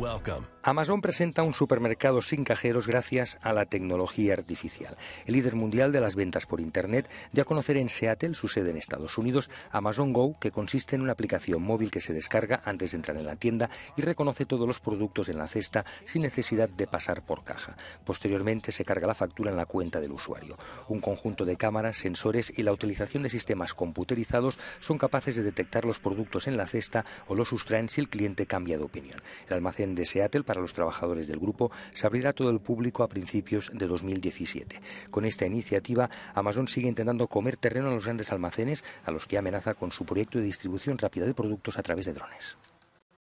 Welcome Amazon presenta un supermercado sin cajeros gracias a la tecnología artificial. El líder mundial de las ventas por Internet ...ya a conocer en Seattle, su sede en Estados Unidos, Amazon Go, que consiste en una aplicación móvil que se descarga antes de entrar en la tienda y reconoce todos los productos en la cesta sin necesidad de pasar por caja. Posteriormente se carga la factura en la cuenta del usuario. Un conjunto de cámaras, sensores y la utilización de sistemas computerizados son capaces de detectar los productos en la cesta o los sustraen si el cliente cambia de opinión. El almacén de Seattle para los trabajadores del grupo se abrirá a todo el público a principios de 2017. Con esta iniciativa, Amazon sigue intentando comer terreno a los grandes almacenes, a los que amenaza con su proyecto de distribución rápida de productos a través de drones.